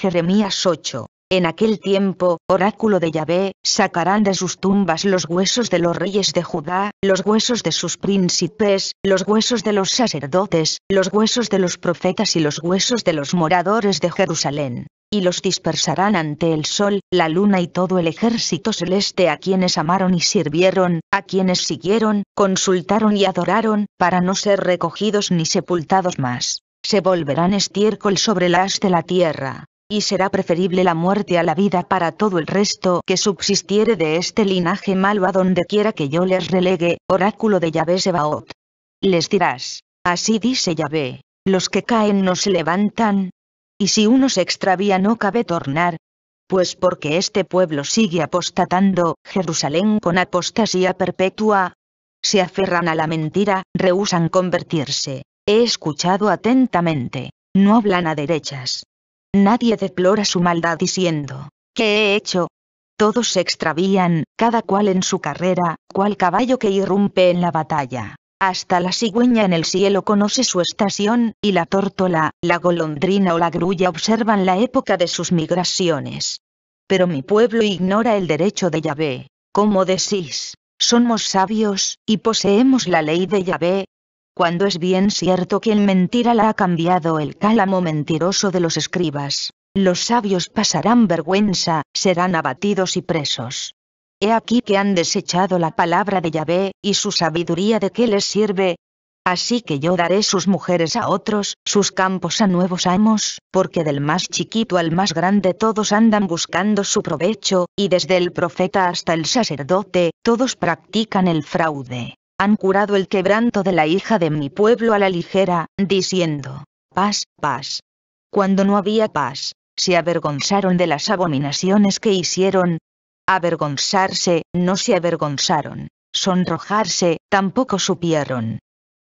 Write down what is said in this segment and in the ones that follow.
Jeremías 8. En aquel tiempo, oráculo de Yahvé, sacarán de sus tumbas los huesos de los reyes de Judá, los huesos de sus príncipes, los huesos de los sacerdotes, los huesos de los profetas y los huesos de los moradores de Jerusalén. Y los dispersarán ante el sol, la luna y todo el ejército celeste a quienes amaron y sirvieron, a quienes siguieron, consultaron y adoraron, para no ser recogidos ni sepultados más. Se volverán estiércol sobre las de la tierra y será preferible la muerte a la vida para todo el resto que subsistiere de este linaje malo a donde quiera que yo les relegue, oráculo de Yahvé Sebaot. Les dirás, así dice Yahvé, los que caen no se levantan, y si uno se extravía no cabe tornar, pues porque este pueblo sigue apostatando, Jerusalén con apostasía perpetua. Se aferran a la mentira, rehusan convertirse. He escuchado atentamente, no hablan a derechas, Nadie deplora su maldad diciendo, ¿qué he hecho? Todos se extravían, cada cual en su carrera, cual caballo que irrumpe en la batalla. Hasta la cigüeña en el cielo conoce su estación, y la tórtola, la golondrina o la grulla observan la época de sus migraciones. Pero mi pueblo ignora el derecho de Yahvé. Como decís, somos sabios, y poseemos la ley de Yahvé, cuando es bien cierto que en mentira la ha cambiado el cálamo mentiroso de los escribas. Los sabios pasarán vergüenza, serán abatidos y presos. He aquí que han desechado la palabra de Yahvé, y su sabiduría de qué les sirve. Así que yo daré sus mujeres a otros, sus campos a nuevos amos, porque del más chiquito al más grande todos andan buscando su provecho, y desde el profeta hasta el sacerdote, todos practican el fraude han curado el quebranto de la hija de mi pueblo a la ligera, diciendo, paz, paz. Cuando no había paz, se avergonzaron de las abominaciones que hicieron. Avergonzarse, no se avergonzaron, sonrojarse, tampoco supieron.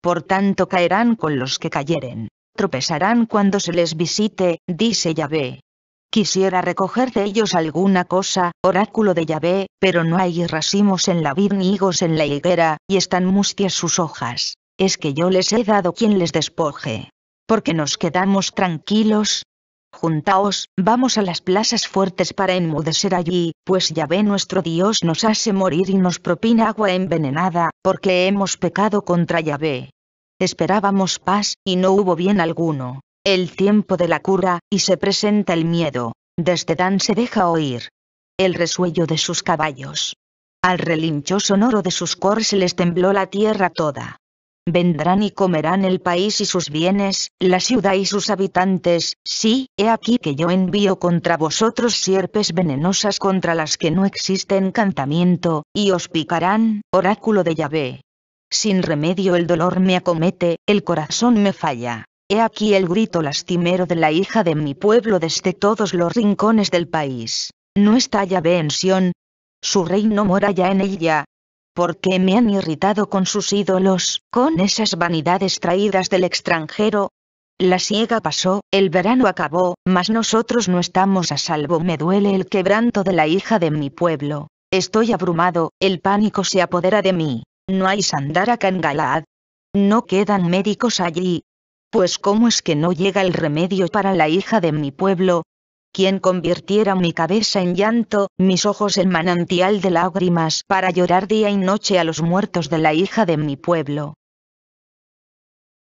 Por tanto caerán con los que cayeren, tropezarán cuando se les visite, dice Yahvé. Quisiera recoger de ellos alguna cosa, oráculo de Yahvé, pero no hay racimos en la vid ni higos en la higuera, y están mustias sus hojas. Es que yo les he dado quien les despoje. Porque nos quedamos tranquilos. Juntaos, vamos a las plazas fuertes para enmudecer allí, pues Yahvé nuestro Dios nos hace morir y nos propina agua envenenada, porque hemos pecado contra Yahvé. Esperábamos paz, y no hubo bien alguno el tiempo de la cura, y se presenta el miedo. Desde Dan se deja oír el resuello de sus caballos. Al relincho sonoro de sus corse les tembló la tierra toda. Vendrán y comerán el país y sus bienes, la ciudad y sus habitantes, sí, he aquí que yo envío contra vosotros sierpes venenosas contra las que no existe encantamiento, y os picarán, oráculo de Yahvé. Sin remedio el dolor me acomete, el corazón me falla. He aquí el grito lastimero de la hija de mi pueblo desde todos los rincones del país. ¿No está ya en Su reino mora ya en ella. Porque me han irritado con sus ídolos, con esas vanidades traídas del extranjero? La siega pasó, el verano acabó, mas nosotros no estamos a salvo. Me duele el quebranto de la hija de mi pueblo. Estoy abrumado, el pánico se apodera de mí. No hay sandara en No quedan médicos allí, pues cómo es que no llega el remedio para la hija de mi pueblo, quien convirtiera mi cabeza en llanto, mis ojos en manantial de lágrimas para llorar día y noche a los muertos de la hija de mi pueblo.